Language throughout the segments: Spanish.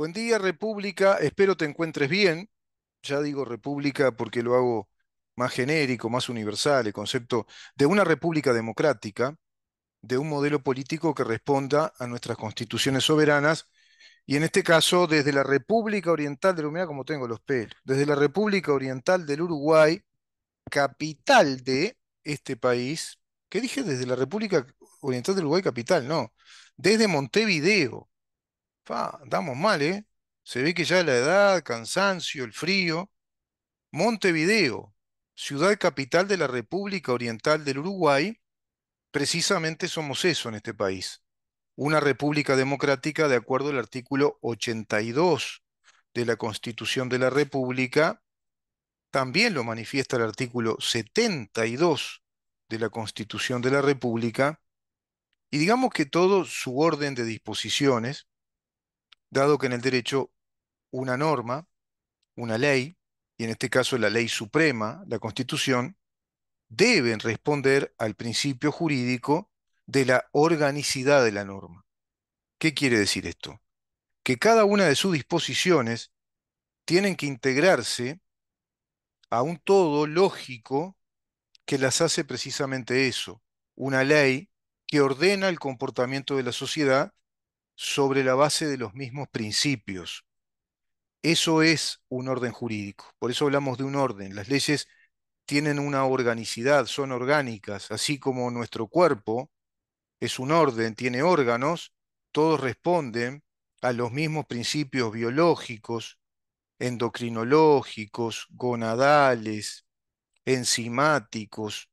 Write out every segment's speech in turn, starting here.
Buen día, República. Espero te encuentres bien. Ya digo República porque lo hago más genérico, más universal, el concepto de una república democrática, de un modelo político que responda a nuestras constituciones soberanas, y en este caso desde la República Oriental del Uruguay, como tengo los pelos, desde la República Oriental del Uruguay, capital de este país, ¿qué dije? Desde la República Oriental del Uruguay, capital, no, desde Montevideo, damos andamos mal, ¿eh? Se ve que ya la edad, cansancio, el frío. Montevideo, ciudad capital de la República Oriental del Uruguay, precisamente somos eso en este país. Una república democrática de acuerdo al artículo 82 de la Constitución de la República. También lo manifiesta el artículo 72 de la Constitución de la República. Y digamos que todo su orden de disposiciones dado que en el derecho una norma, una ley, y en este caso la ley suprema, la Constitución, deben responder al principio jurídico de la organicidad de la norma. ¿Qué quiere decir esto? Que cada una de sus disposiciones tienen que integrarse a un todo lógico que las hace precisamente eso, una ley que ordena el comportamiento de la sociedad sobre la base de los mismos principios. Eso es un orden jurídico. Por eso hablamos de un orden. Las leyes tienen una organicidad, son orgánicas, así como nuestro cuerpo es un orden, tiene órganos, todos responden a los mismos principios biológicos, endocrinológicos, gonadales, enzimáticos,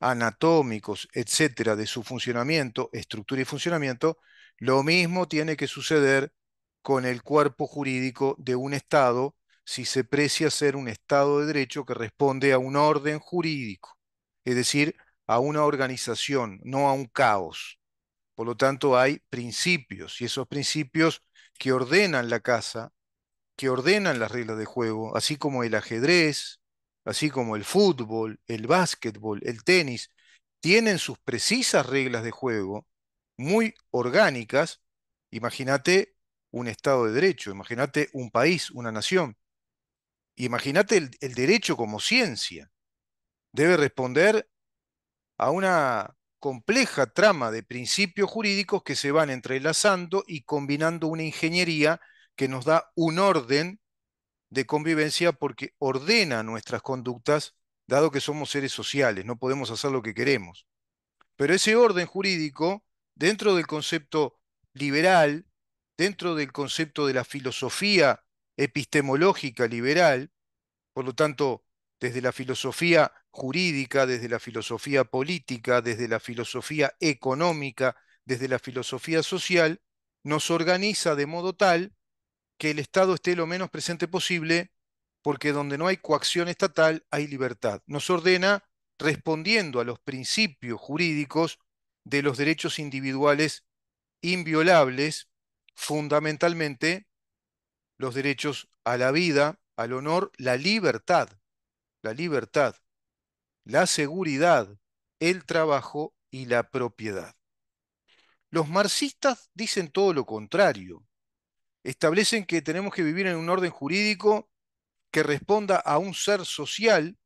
anatómicos, etcétera, de su funcionamiento, estructura y funcionamiento, lo mismo tiene que suceder con el cuerpo jurídico de un Estado si se precia ser un Estado de derecho que responde a un orden jurídico, es decir, a una organización, no a un caos. Por lo tanto, hay principios y esos principios que ordenan la casa, que ordenan las reglas de juego, así como el ajedrez, así como el fútbol, el básquetbol, el tenis, tienen sus precisas reglas de juego muy orgánicas, imagínate un Estado de Derecho, imagínate un país, una nación, imagínate el, el derecho como ciencia. Debe responder a una compleja trama de principios jurídicos que se van entrelazando y combinando una ingeniería que nos da un orden de convivencia porque ordena nuestras conductas, dado que somos seres sociales, no podemos hacer lo que queremos. Pero ese orden jurídico dentro del concepto liberal, dentro del concepto de la filosofía epistemológica liberal, por lo tanto, desde la filosofía jurídica, desde la filosofía política, desde la filosofía económica, desde la filosofía social, nos organiza de modo tal que el Estado esté lo menos presente posible, porque donde no hay coacción estatal hay libertad. Nos ordena respondiendo a los principios jurídicos de los derechos individuales inviolables, fundamentalmente los derechos a la vida, al honor, la libertad, la libertad, la seguridad, el trabajo y la propiedad. Los marxistas dicen todo lo contrario. Establecen que tenemos que vivir en un orden jurídico que responda a un ser social,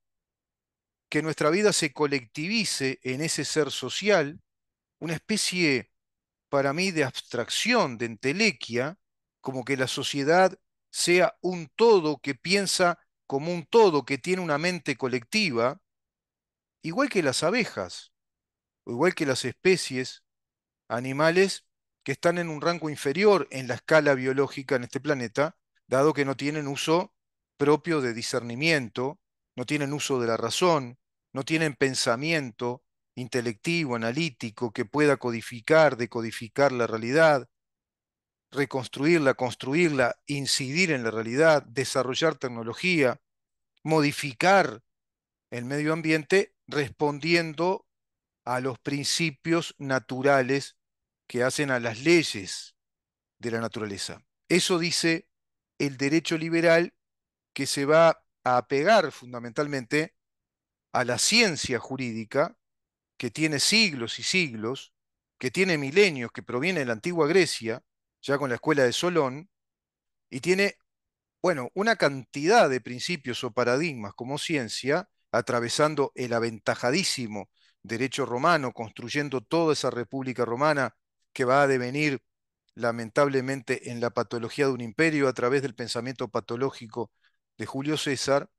que nuestra vida se colectivice en ese ser social, una especie para mí de abstracción, de entelequia, como que la sociedad sea un todo que piensa como un todo, que tiene una mente colectiva, igual que las abejas, o igual que las especies animales que están en un rango inferior en la escala biológica en este planeta, dado que no tienen uso propio de discernimiento, no tienen uso de la razón, no tienen pensamiento, intelectivo, analítico, que pueda codificar, decodificar la realidad, reconstruirla, construirla, incidir en la realidad, desarrollar tecnología, modificar el medio ambiente respondiendo a los principios naturales que hacen a las leyes de la naturaleza. Eso dice el derecho liberal que se va a apegar fundamentalmente a la ciencia jurídica que tiene siglos y siglos, que tiene milenios, que proviene de la antigua Grecia, ya con la escuela de Solón, y tiene, bueno, una cantidad de principios o paradigmas como ciencia, atravesando el aventajadísimo derecho romano, construyendo toda esa república romana que va a devenir lamentablemente en la patología de un imperio a través del pensamiento patológico de Julio César,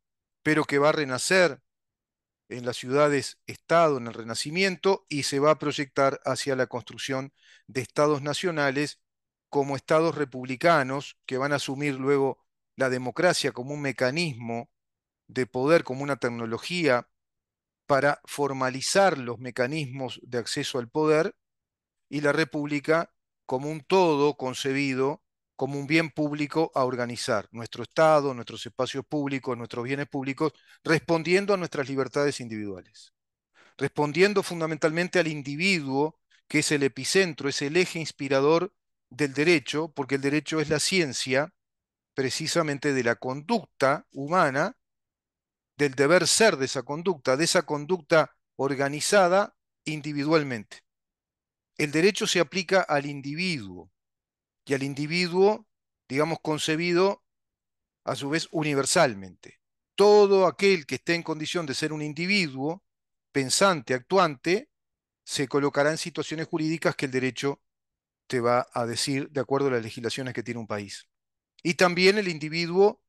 pero que va a renacer en las ciudades Estado en el Renacimiento y se va a proyectar hacia la construcción de estados nacionales como estados republicanos que van a asumir luego la democracia como un mecanismo de poder, como una tecnología para formalizar los mecanismos de acceso al poder y la república como un todo concebido como un bien público a organizar nuestro Estado, nuestros espacios públicos, nuestros bienes públicos, respondiendo a nuestras libertades individuales, respondiendo fundamentalmente al individuo, que es el epicentro, es el eje inspirador del derecho, porque el derecho es la ciencia precisamente de la conducta humana, del deber ser de esa conducta, de esa conducta organizada individualmente. El derecho se aplica al individuo, y al individuo, digamos, concebido a su vez universalmente. Todo aquel que esté en condición de ser un individuo, pensante, actuante, se colocará en situaciones jurídicas que el derecho te va a decir de acuerdo a las legislaciones que tiene un país. Y también el individuo,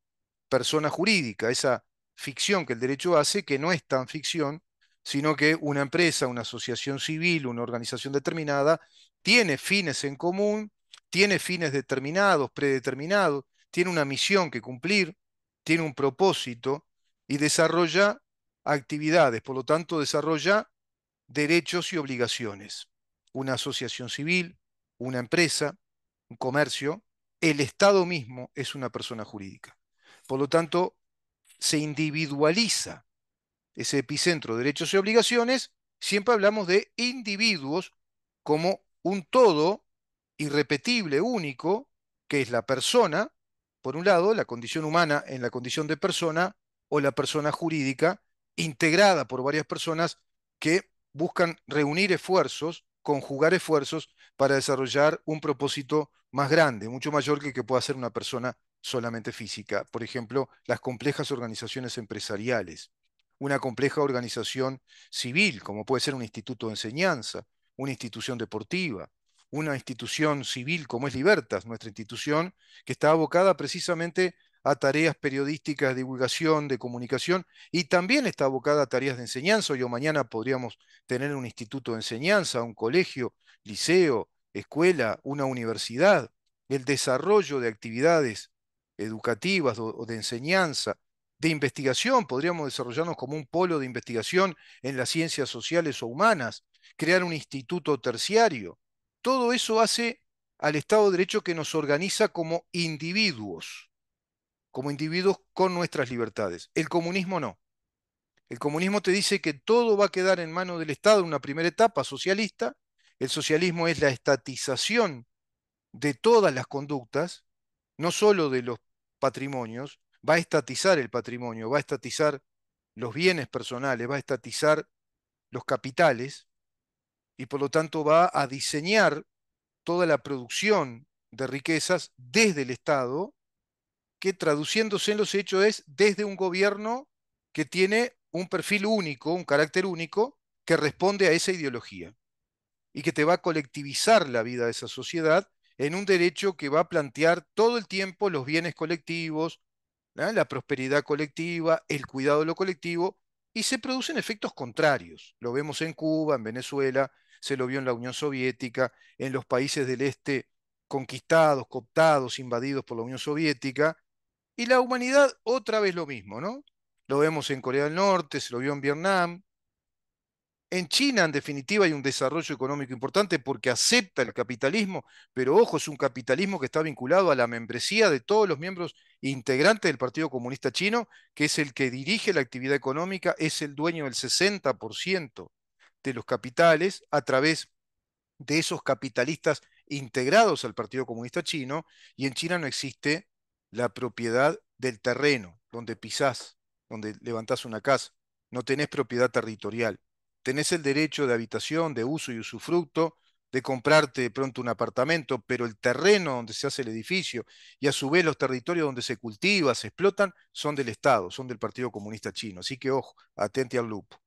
persona jurídica, esa ficción que el derecho hace, que no es tan ficción, sino que una empresa, una asociación civil, una organización determinada, tiene fines en común, tiene fines determinados, predeterminados, tiene una misión que cumplir, tiene un propósito y desarrolla actividades, por lo tanto desarrolla derechos y obligaciones. Una asociación civil, una empresa, un comercio, el Estado mismo es una persona jurídica. Por lo tanto, se individualiza ese epicentro de derechos y obligaciones. Siempre hablamos de individuos como un todo irrepetible, único, que es la persona, por un lado, la condición humana en la condición de persona o la persona jurídica, integrada por varias personas que buscan reunir esfuerzos, conjugar esfuerzos para desarrollar un propósito más grande, mucho mayor que el que pueda ser una persona solamente física. Por ejemplo, las complejas organizaciones empresariales, una compleja organización civil, como puede ser un instituto de enseñanza, una institución deportiva, una institución civil como es Libertas, nuestra institución, que está abocada precisamente a tareas periodísticas, de divulgación, de comunicación, y también está abocada a tareas de enseñanza. Hoy o mañana podríamos tener un instituto de enseñanza, un colegio, liceo, escuela, una universidad. El desarrollo de actividades educativas o de enseñanza, de investigación, podríamos desarrollarnos como un polo de investigación en las ciencias sociales o humanas, crear un instituto terciario, todo eso hace al Estado de Derecho que nos organiza como individuos, como individuos con nuestras libertades. El comunismo no. El comunismo te dice que todo va a quedar en manos del Estado una primera etapa socialista. El socialismo es la estatización de todas las conductas, no solo de los patrimonios. Va a estatizar el patrimonio, va a estatizar los bienes personales, va a estatizar los capitales y por lo tanto va a diseñar toda la producción de riquezas desde el Estado, que traduciéndose en los hechos es desde un gobierno que tiene un perfil único, un carácter único, que responde a esa ideología y que te va a colectivizar la vida de esa sociedad en un derecho que va a plantear todo el tiempo los bienes colectivos, la prosperidad colectiva, el cuidado de lo colectivo, y se producen efectos contrarios. Lo vemos en Cuba, en Venezuela, se lo vio en la Unión Soviética, en los países del este conquistados, cooptados, invadidos por la Unión Soviética, y la humanidad otra vez lo mismo, ¿no? Lo vemos en Corea del Norte, se lo vio en Vietnam. En China, en definitiva, hay un desarrollo económico importante porque acepta el capitalismo, pero ojo, es un capitalismo que está vinculado a la membresía de todos los miembros integrantes del Partido Comunista Chino, que es el que dirige la actividad económica, es el dueño del 60% de los capitales a través de esos capitalistas integrados al Partido Comunista Chino, y en China no existe la propiedad del terreno donde pisás, donde levantás una casa. No tenés propiedad territorial. Tenés el derecho de habitación, de uso y usufructo, de comprarte de pronto un apartamento, pero el terreno donde se hace el edificio y a su vez los territorios donde se cultiva, se explotan, son del Estado, son del Partido Comunista Chino. Así que ojo, atente al lupo.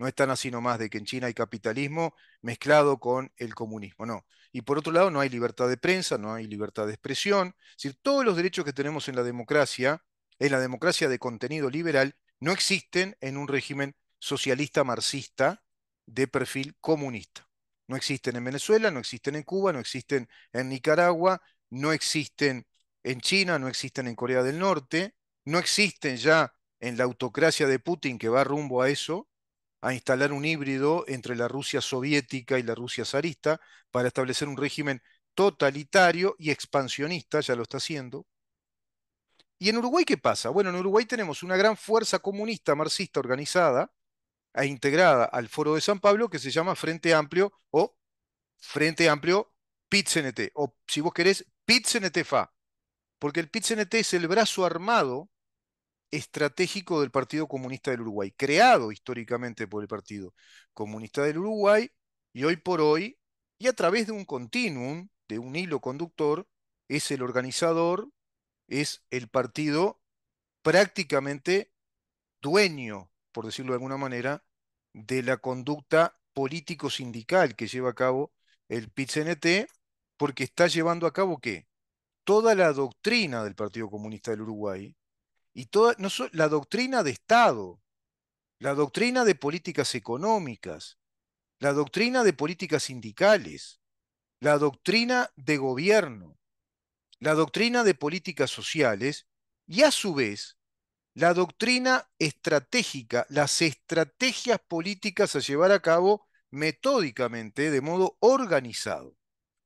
No es tan así nomás de que en China hay capitalismo mezclado con el comunismo, no. Y por otro lado, no hay libertad de prensa, no hay libertad de expresión. Es decir, todos los derechos que tenemos en la democracia, en la democracia de contenido liberal, no existen en un régimen socialista marxista de perfil comunista. No existen en Venezuela, no existen en Cuba, no existen en Nicaragua, no existen en China, no existen en Corea del Norte, no existen ya en la autocracia de Putin que va rumbo a eso, a instalar un híbrido entre la Rusia soviética y la Rusia zarista para establecer un régimen totalitario y expansionista, ya lo está haciendo. ¿Y en Uruguay qué pasa? Bueno, en Uruguay tenemos una gran fuerza comunista marxista organizada e integrada al Foro de San Pablo que se llama Frente Amplio o Frente Amplio PITCNT, o si vos querés, PITCNTFA, porque el PITCNT es el brazo armado estratégico del Partido Comunista del Uruguay, creado históricamente por el Partido Comunista del Uruguay y hoy por hoy, y a través de un continuum, de un hilo conductor, es el organizador, es el partido prácticamente dueño, por decirlo de alguna manera, de la conducta político-sindical que lleva a cabo el PITCNT, porque está llevando a cabo que Toda la doctrina del Partido Comunista del Uruguay, y toda, la doctrina de Estado, la doctrina de políticas económicas, la doctrina de políticas sindicales, la doctrina de gobierno, la doctrina de políticas sociales y a su vez la doctrina estratégica, las estrategias políticas a llevar a cabo metódicamente, de modo organizado.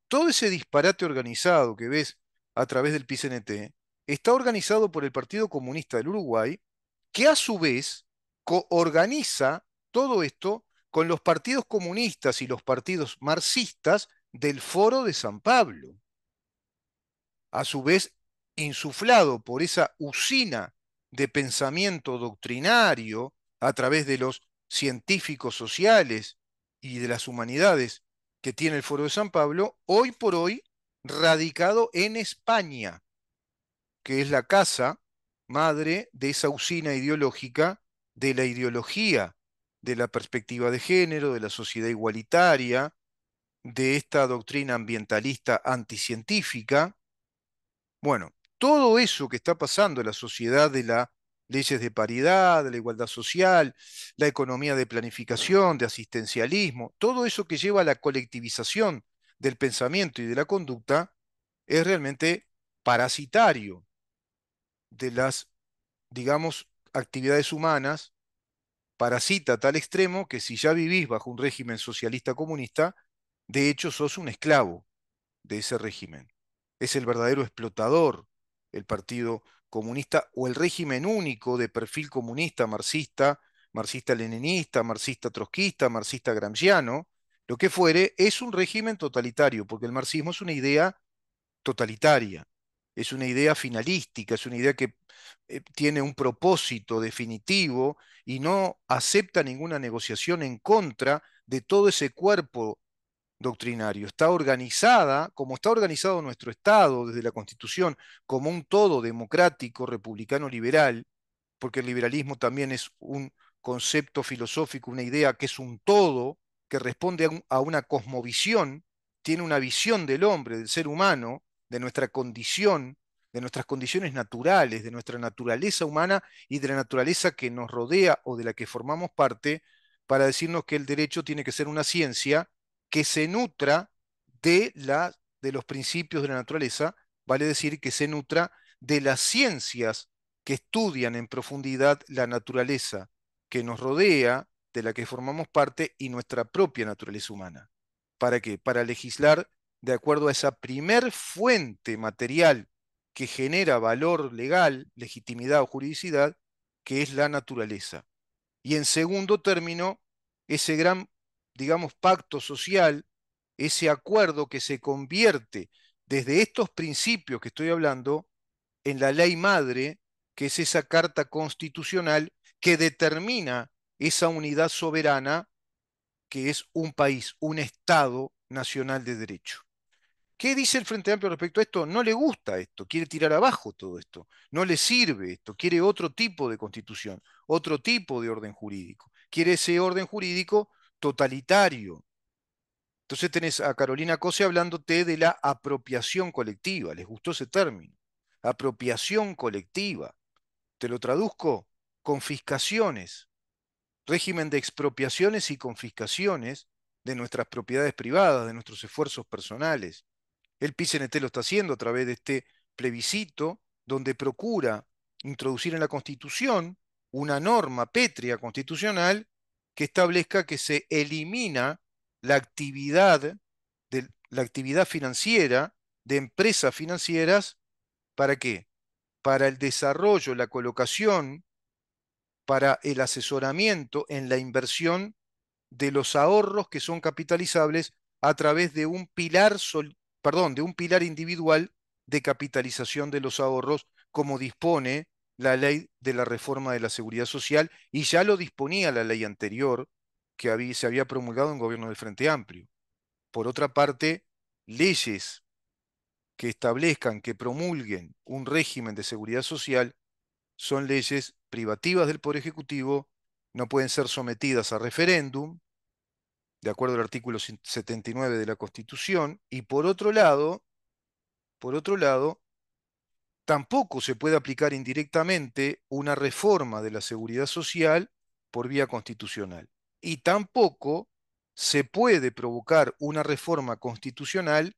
Todo ese disparate organizado que ves a través del PCNT está organizado por el Partido Comunista del Uruguay, que a su vez organiza todo esto con los partidos comunistas y los partidos marxistas del Foro de San Pablo. A su vez, insuflado por esa usina de pensamiento doctrinario a través de los científicos sociales y de las humanidades que tiene el Foro de San Pablo, hoy por hoy radicado en España que es la casa madre de esa usina ideológica de la ideología, de la perspectiva de género, de la sociedad igualitaria, de esta doctrina ambientalista anticientífica. Bueno, todo eso que está pasando en la sociedad de las leyes de paridad, de la igualdad social, la economía de planificación, de asistencialismo, todo eso que lleva a la colectivización del pensamiento y de la conducta, es realmente parasitario de las, digamos, actividades humanas parasita a tal extremo que si ya vivís bajo un régimen socialista comunista, de hecho sos un esclavo de ese régimen. Es el verdadero explotador el Partido Comunista o el régimen único de perfil comunista, marxista, marxista-leninista, marxista-trotskista, marxista-gramsciano, lo que fuere, es un régimen totalitario, porque el marxismo es una idea totalitaria es una idea finalística, es una idea que eh, tiene un propósito definitivo y no acepta ninguna negociación en contra de todo ese cuerpo doctrinario. Está organizada, como está organizado nuestro Estado desde la Constitución, como un todo democrático, republicano, liberal, porque el liberalismo también es un concepto filosófico, una idea que es un todo, que responde a una cosmovisión, tiene una visión del hombre, del ser humano, de nuestra condición, de nuestras condiciones naturales, de nuestra naturaleza humana y de la naturaleza que nos rodea o de la que formamos parte, para decirnos que el derecho tiene que ser una ciencia que se nutra de, la, de los principios de la naturaleza, vale decir que se nutra de las ciencias que estudian en profundidad la naturaleza que nos rodea, de la que formamos parte y nuestra propia naturaleza humana. ¿Para qué? Para legislar de acuerdo a esa primer fuente material que genera valor legal, legitimidad o juridicidad, que es la naturaleza. Y en segundo término, ese gran, digamos, pacto social, ese acuerdo que se convierte desde estos principios que estoy hablando en la ley madre, que es esa carta constitucional que determina esa unidad soberana que es un país, un Estado nacional de derecho. ¿Qué dice el Frente Amplio respecto a esto? No le gusta esto, quiere tirar abajo todo esto, no le sirve esto, quiere otro tipo de constitución, otro tipo de orden jurídico, quiere ese orden jurídico totalitario. Entonces tenés a Carolina Cose hablándote de la apropiación colectiva, les gustó ese término, apropiación colectiva. Te lo traduzco, confiscaciones, régimen de expropiaciones y confiscaciones de nuestras propiedades privadas, de nuestros esfuerzos personales el PCNT lo está haciendo a través de este plebiscito donde procura introducir en la Constitución una norma pétrea constitucional que establezca que se elimina la actividad, de, la actividad financiera de empresas financieras. ¿Para qué? Para el desarrollo, la colocación, para el asesoramiento en la inversión de los ahorros que son capitalizables a través de un pilar sol perdón, de un pilar individual de capitalización de los ahorros, como dispone la ley de la reforma de la seguridad social, y ya lo disponía la ley anterior que se había promulgado en gobierno del Frente Amplio. Por otra parte, leyes que establezcan, que promulguen un régimen de seguridad social, son leyes privativas del Poder Ejecutivo, no pueden ser sometidas a referéndum, de acuerdo al artículo 79 de la Constitución, y por otro lado, por otro lado, tampoco se puede aplicar indirectamente una reforma de la seguridad social por vía constitucional. Y tampoco se puede provocar una reforma constitucional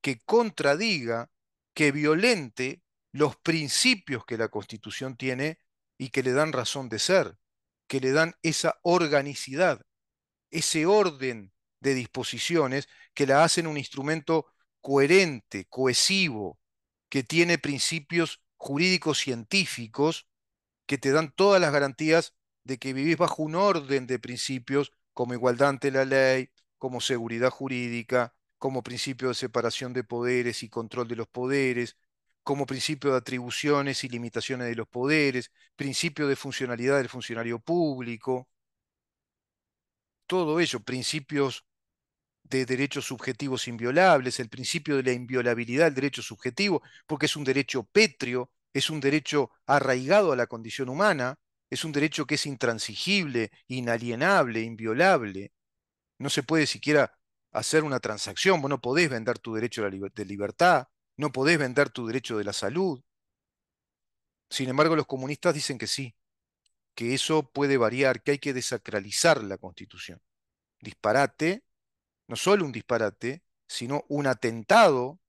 que contradiga, que violente los principios que la Constitución tiene y que le dan razón de ser, que le dan esa organicidad ese orden de disposiciones que la hacen un instrumento coherente, cohesivo, que tiene principios jurídicos científicos que te dan todas las garantías de que vivís bajo un orden de principios como igualdad ante la ley, como seguridad jurídica, como principio de separación de poderes y control de los poderes, como principio de atribuciones y limitaciones de los poderes, principio de funcionalidad del funcionario público, todo ello, principios de derechos subjetivos inviolables, el principio de la inviolabilidad del derecho subjetivo, porque es un derecho pétreo, es un derecho arraigado a la condición humana, es un derecho que es intransigible, inalienable, inviolable. No se puede siquiera hacer una transacción, vos no podés vender tu derecho de libertad, no podés vender tu derecho de la salud. Sin embargo, los comunistas dicen que sí, que eso puede variar, que hay que desacralizar la Constitución. Disparate, no solo un disparate, sino un atentado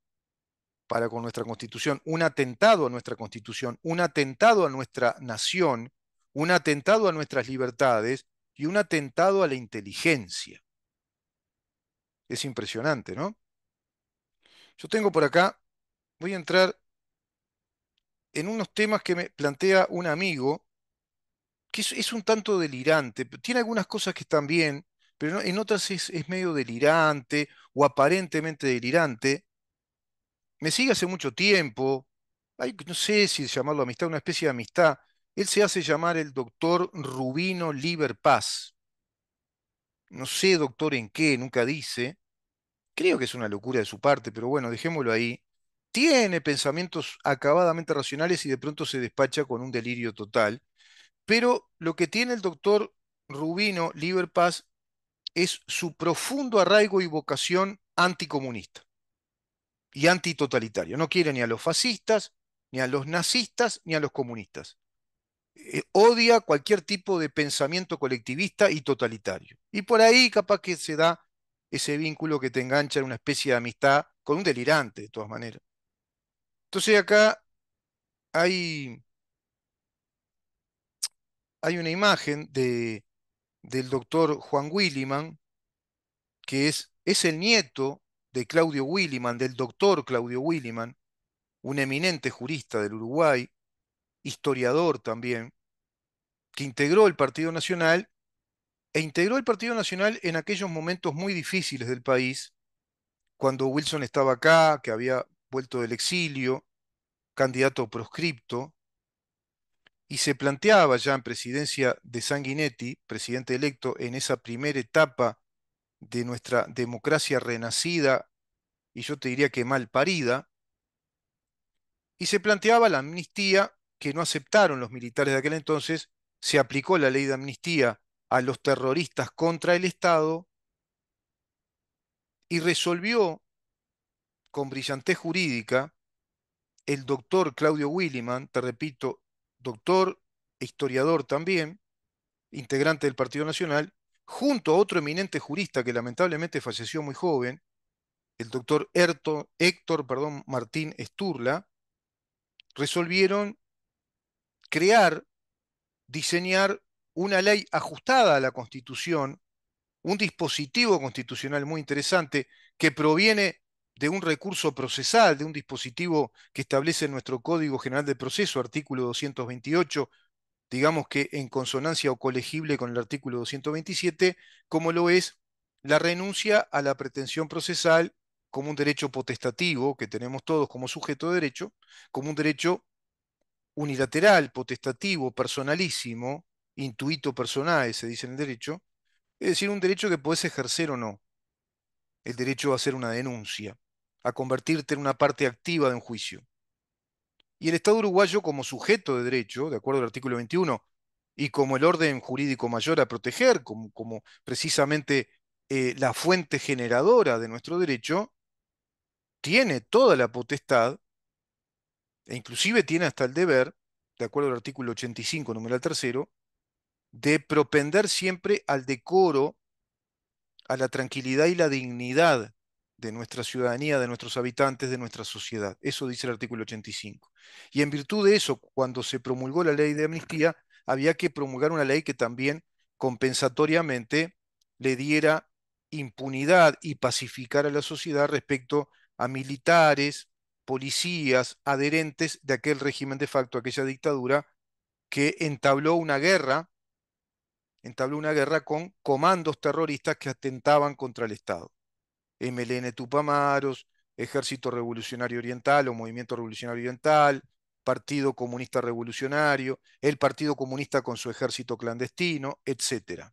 para con nuestra Constitución, un atentado a nuestra Constitución, un atentado a nuestra nación, un atentado a nuestras libertades y un atentado a la inteligencia. Es impresionante, ¿no? Yo tengo por acá, voy a entrar en unos temas que me plantea un amigo que es, un tanto delirante. Tiene algunas cosas que están bien, pero en otras es, medio delirante o aparentemente delirante. Me sigue hace mucho tiempo. no sé si llamarlo amistad, una especie de amistad. Él se hace llamar el doctor Rubino Liber Paz. No sé, doctor, en qué, nunca dice. Creo que es una locura de su parte, pero bueno, dejémoslo ahí. Tiene pensamientos acabadamente racionales y de pronto se despacha con un delirio total. Pero lo que tiene el doctor Rubino Liberpaz es su profundo arraigo y vocación anticomunista y antitotalitario. No quiere ni a los fascistas, ni a los nazistas, ni a los comunistas. Eh, odia cualquier tipo de pensamiento colectivista y totalitario. Y por ahí capaz que se da ese vínculo que te engancha en una especie de amistad con un delirante, de todas maneras. Entonces acá hay hay una imagen de, del doctor Juan Williman, que es, es el nieto de Claudio Williman, del doctor Claudio Williman, un eminente jurista del Uruguay, historiador también, que integró el Partido Nacional e integró el Partido Nacional en aquellos momentos muy difíciles del país, cuando Wilson estaba acá, que había vuelto del exilio, candidato proscripto, y se planteaba ya en presidencia de Sanguinetti, presidente electo, en esa primera etapa de nuestra democracia renacida y yo te diría que mal parida, y se planteaba la amnistía que no aceptaron los militares de aquel entonces, se aplicó la ley de amnistía a los terroristas contra el Estado y resolvió con brillantez jurídica el doctor Claudio Williman, te repito, doctor e historiador también, integrante del Partido Nacional, junto a otro eminente jurista que lamentablemente falleció muy joven, el doctor Héctor Martín Esturla, resolvieron crear, diseñar una ley ajustada a la Constitución, un dispositivo constitucional muy interesante que proviene de un recurso procesal, de un dispositivo que establece nuestro Código General de Proceso, artículo 228, digamos que en consonancia o colegible con el artículo 227, como lo es la renuncia a la pretensión procesal como un derecho potestativo que tenemos todos como sujeto de derecho, como un derecho unilateral, potestativo, personalísimo, intuito personal, se dice en el derecho, es decir, un derecho que podés ejercer o no, el derecho a hacer una denuncia a convertirte en una parte activa de un juicio. Y el Estado uruguayo como sujeto de derecho, de acuerdo al artículo 21, y como el orden jurídico mayor a proteger, como, precisamente eh, la fuente generadora de nuestro derecho, tiene toda la potestad, e inclusive tiene hasta el deber, de acuerdo al artículo 85, número tercero, de propender siempre al decoro, a la tranquilidad y la dignidad de nuestra ciudadanía, de nuestros habitantes, de nuestra sociedad. Eso dice el artículo 85. Y en virtud de eso, cuando se promulgó la ley de amnistía, había que promulgar una ley que también compensatoriamente le diera impunidad y pacificar a la sociedad respecto a militares, policías, adherentes de aquel régimen de facto, aquella dictadura que entabló una guerra, entabló una guerra con comandos terroristas que atentaban contra el Estado. MLN Tupamaros, Ejército Revolucionario Oriental o Movimiento Revolucionario Oriental, Partido Comunista Revolucionario, el Partido Comunista con su ejército clandestino, etc.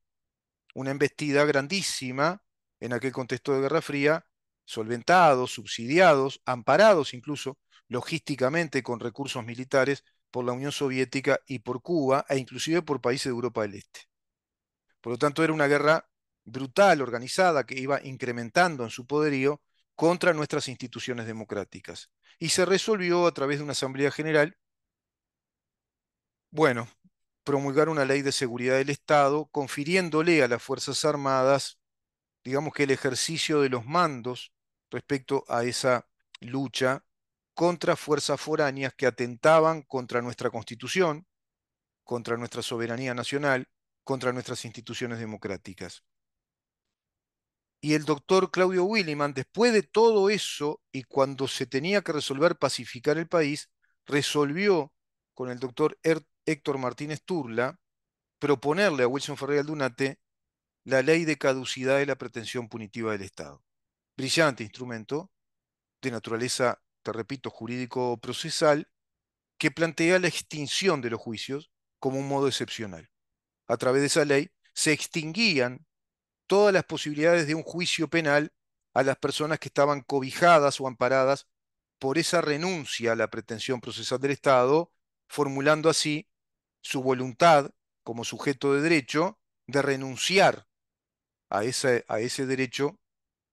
Una embestida grandísima en aquel contexto de Guerra Fría, solventados, subsidiados, amparados incluso logísticamente con recursos militares por la Unión Soviética y por Cuba e inclusive por países de Europa del Este. Por lo tanto, era una guerra brutal, organizada, que iba incrementando en su poderío contra nuestras instituciones democráticas. Y se resolvió a través de una Asamblea General, bueno, promulgar una ley de seguridad del Estado, confiriéndole a las Fuerzas Armadas, digamos que el ejercicio de los mandos respecto a esa lucha contra fuerzas foráneas que atentaban contra nuestra Constitución, contra nuestra soberanía nacional, contra nuestras instituciones democráticas y el doctor Claudio Williman, después de todo eso y cuando se tenía que resolver pacificar el país, resolvió con el doctor Héctor Martínez Turla proponerle a Wilson Ferreira Aldunate la ley de caducidad de la pretensión punitiva del Estado. Brillante instrumento de naturaleza, te repito, jurídico-procesal, que plantea la extinción de los juicios como un modo excepcional. A través de esa ley se extinguían todas las posibilidades de un juicio penal a las personas que estaban cobijadas o amparadas por esa renuncia a la pretensión procesal del Estado, formulando así su voluntad como sujeto de derecho de renunciar a ese, a ese derecho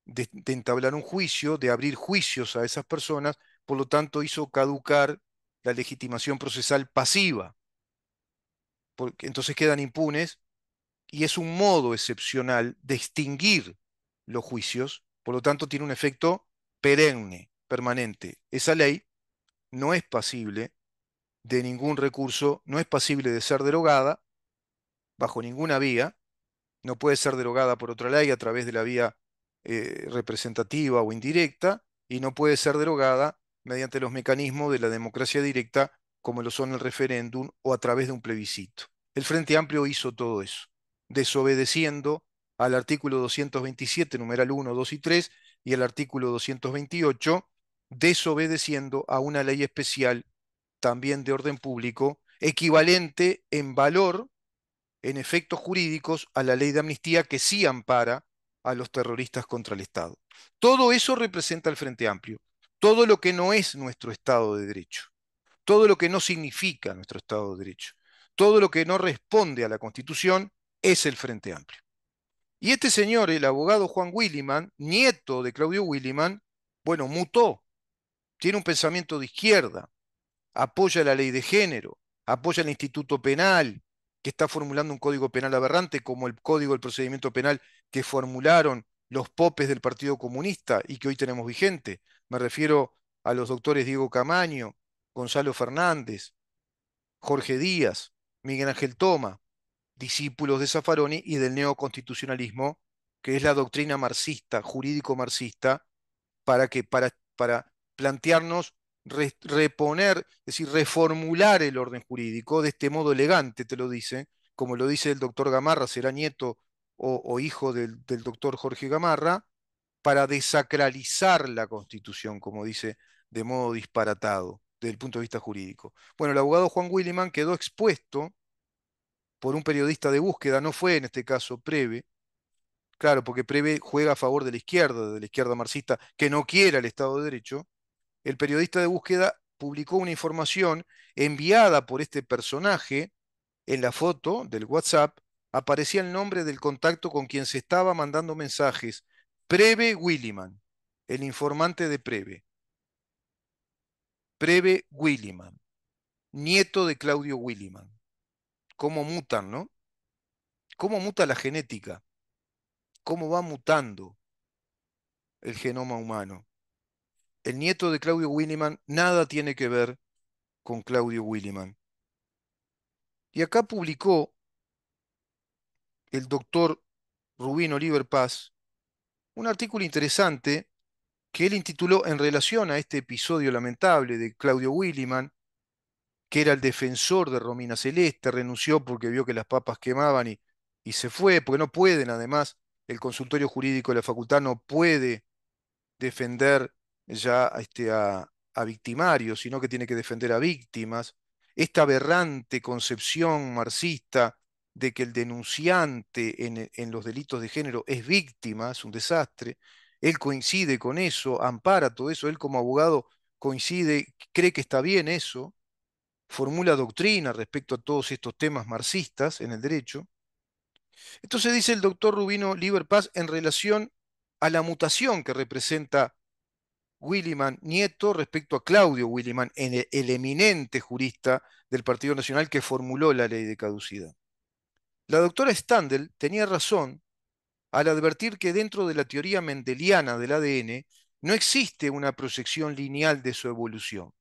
de, de, entablar un juicio, de abrir juicios a esas personas, por lo tanto hizo caducar la legitimación procesal pasiva. Porque entonces quedan impunes y es un modo excepcional de extinguir los juicios, por lo tanto tiene un efecto perenne, permanente. Esa ley no es pasible de ningún recurso, no es pasible de ser derogada bajo ninguna vía, no puede ser derogada por otra ley a través de la vía eh, representativa o indirecta, y no puede ser derogada mediante los mecanismos de la democracia directa como lo son el referéndum o a través de un plebiscito. El Frente Amplio hizo todo eso desobedeciendo al artículo 227, numeral 1, 2 y 3, y el artículo 228, desobedeciendo a una ley especial, también de orden público, equivalente en valor, en efectos jurídicos, a la ley de amnistía que sí ampara a los terroristas contra el Estado. Todo eso representa el Frente Amplio, todo lo que no es nuestro Estado de Derecho, todo lo que no significa nuestro Estado de Derecho, todo lo que no responde a la Constitución es el Frente Amplio. Y este señor, el abogado Juan Williman, nieto de Claudio Williman, bueno, mutó, tiene un pensamiento de izquierda, apoya la ley de género, apoya el Instituto Penal, que está formulando un código penal aberrante como el código del procedimiento penal que formularon los popes del Partido Comunista y que hoy tenemos vigente. Me refiero a los doctores Diego Camaño, Gonzalo Fernández, Jorge Díaz, Miguel Ángel Toma discípulos de Zaffaroni y del neoconstitucionalismo, que es la doctrina marxista, jurídico-marxista, para, para, para plantearnos reponer, es decir, reformular el orden jurídico de este modo elegante, te lo dice, como lo dice el doctor Gamarra, será nieto o, hijo del, doctor Jorge Gamarra, para desacralizar la constitución, como dice, de modo disparatado desde el punto de vista jurídico. Bueno, el abogado Juan Williman quedó expuesto por un periodista de búsqueda, no fue en este caso Preve, claro, porque Preve juega a favor de la izquierda, de la izquierda marxista, que no quiera el Estado de Derecho, el periodista de búsqueda publicó una información enviada por este personaje en la foto del WhatsApp, aparecía el nombre del contacto con quien se estaba mandando mensajes, Preve Williman, el informante de Preve. Preve Williman, nieto de Claudio Williman cómo mutan, ¿no? ¿Cómo muta la genética? ¿Cómo va mutando el genoma humano? El nieto de Claudio Williman nada tiene que ver con Claudio Williman. Y acá publicó el doctor Rubino Oliver Paz un artículo interesante que él intituló en relación a este episodio lamentable de Claudio Williman, que era el defensor de Romina Celeste, renunció porque vio que las papas quemaban y, y se fue, porque no pueden, además, el consultorio jurídico de la facultad no puede defender ya este, a, victimarios, sino que tiene que defender a víctimas. Esta aberrante concepción marxista de que el denunciante en, en, los delitos de género es víctima, es un desastre. Él coincide con eso, ampara todo eso, él como abogado coincide, cree que está bien eso, formula doctrina respecto a todos estos temas marxistas en el derecho. esto se dice el doctor Rubino Lieberpaz en relación a la mutación que representa Williman Nieto respecto a Claudio Williman, el, el eminente jurista del Partido Nacional que formuló la ley de caducidad. La doctora Standel tenía razón al advertir que dentro de la teoría mendeliana del ADN no existe una proyección lineal de su evolución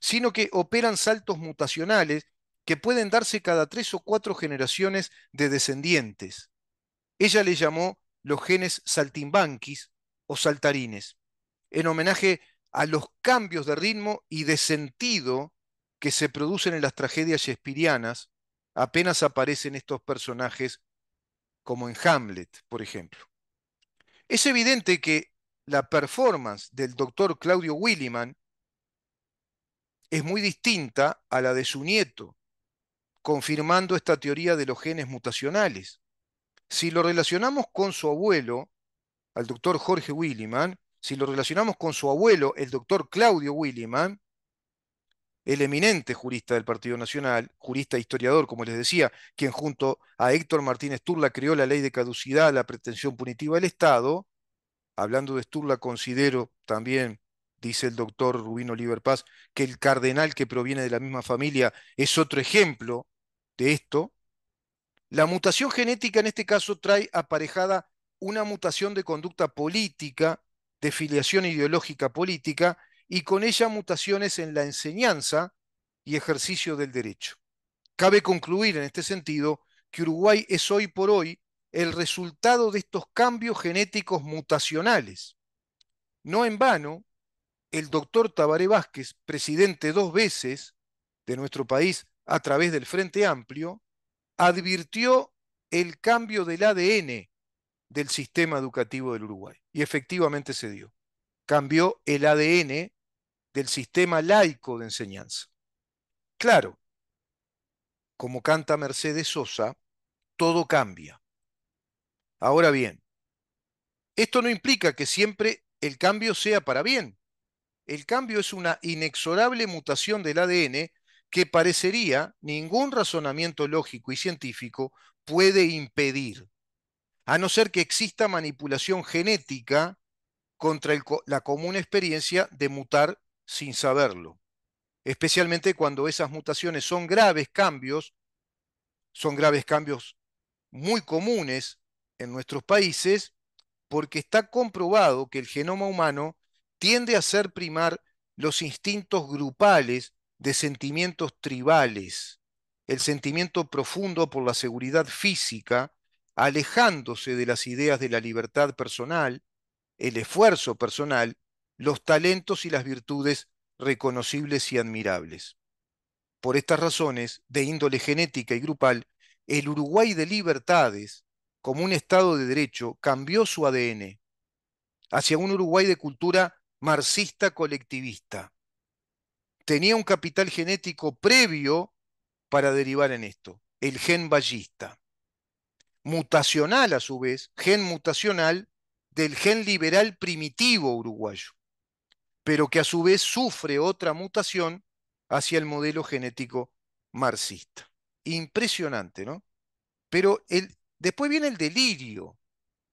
sino que operan saltos mutacionales que pueden darse cada tres o cuatro generaciones de descendientes. Ella le llamó los genes saltimbanquis o saltarines, en homenaje a los cambios de ritmo y de sentido que se producen en las tragedias shakespearianas apenas aparecen estos personajes como en Hamlet, por ejemplo. Es evidente que la performance del doctor Claudio Williman es muy distinta a la de su nieto, confirmando esta teoría de los genes mutacionales. Si lo relacionamos con su abuelo, al doctor Jorge Williman, si lo relacionamos con su abuelo, el doctor Claudio Williman, el eminente jurista del Partido Nacional, jurista e historiador, como les decía, quien junto a Héctor Martínez Turla creó la ley de caducidad, la pretensión punitiva del Estado, hablando de Sturla considero también dice el doctor Rubino Oliver que el cardenal que proviene de la misma familia es otro ejemplo de esto, la mutación genética en este caso trae aparejada una mutación de conducta política, de filiación ideológica política, y con ella mutaciones en la enseñanza y ejercicio del derecho. Cabe concluir en este sentido que Uruguay es hoy por hoy el resultado de estos cambios genéticos mutacionales. No en vano, el doctor Tabaré Vázquez, presidente dos veces de nuestro país a través del Frente Amplio, advirtió el cambio del ADN del sistema educativo del Uruguay. Y efectivamente se dio. Cambió el ADN del sistema laico de enseñanza. Claro, como canta Mercedes Sosa, todo cambia. Ahora bien, esto no implica que siempre el cambio sea para bien. El cambio es una inexorable mutación del ADN que parecería ningún razonamiento lógico y científico puede impedir, a no ser que exista manipulación genética contra la común experiencia de mutar sin saberlo, especialmente cuando esas mutaciones son graves cambios, son graves cambios muy comunes en nuestros países, porque está comprobado que el genoma humano tiende a hacer primar los instintos grupales de sentimientos tribales, el sentimiento profundo por la seguridad física, alejándose de las ideas de la libertad personal, el esfuerzo personal, los talentos y las virtudes reconocibles y admirables. Por estas razones, de índole genética y grupal, el Uruguay de libertades, como un Estado de derecho, cambió su ADN hacia un Uruguay de cultura marxista colectivista. Tenía un capital genético previo para derivar en esto, el gen ballista. Mutacional a su vez, gen mutacional del gen liberal primitivo uruguayo, pero que a su vez sufre otra mutación hacia el modelo genético marxista. Impresionante, ¿no? Pero el, después viene el delirio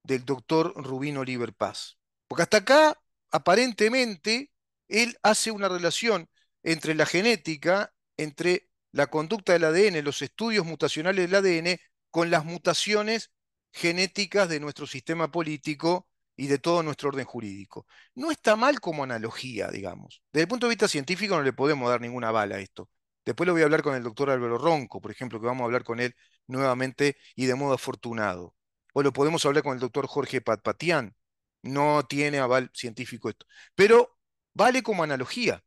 del doctor rubino Oliver Porque hasta acá aparentemente él hace una relación entre la genética, entre la conducta del ADN, los estudios mutacionales del ADN, con las mutaciones genéticas de nuestro sistema político y de todo nuestro orden jurídico. No está mal como analogía, digamos. Desde el punto de vista científico no le podemos dar ninguna bala a esto. Después lo voy a hablar con el doctor Álvaro Ronco, por ejemplo, que vamos a hablar con él nuevamente y de modo afortunado. O lo podemos hablar con el doctor Jorge Patpatián, no tiene aval científico esto. Pero vale como analogía.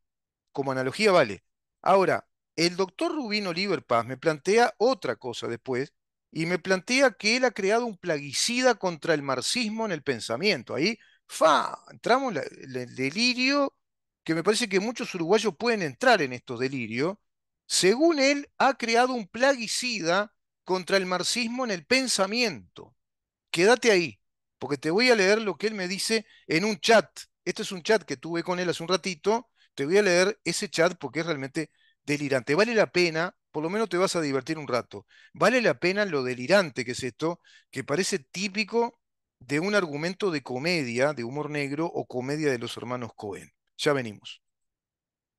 Como analogía vale. Ahora, el doctor Rubino Oliver Paz me plantea otra cosa después y me plantea que él ha creado un plaguicida contra el marxismo en el pensamiento. Ahí, fa, entramos en el delirio que me parece que muchos uruguayos pueden entrar en estos delirios. Según él, ha creado un plaguicida contra el marxismo en el pensamiento. Quédate ahí porque te voy a leer lo que él me dice en un chat. Este es un chat que tuve con él hace un ratito. Te voy a leer ese chat porque es realmente delirante. Vale la pena, por lo menos te vas a divertir un rato. Vale la pena lo delirante que es esto, que parece típico de un argumento de comedia, de humor negro o comedia de los hermanos Cohen. Ya venimos.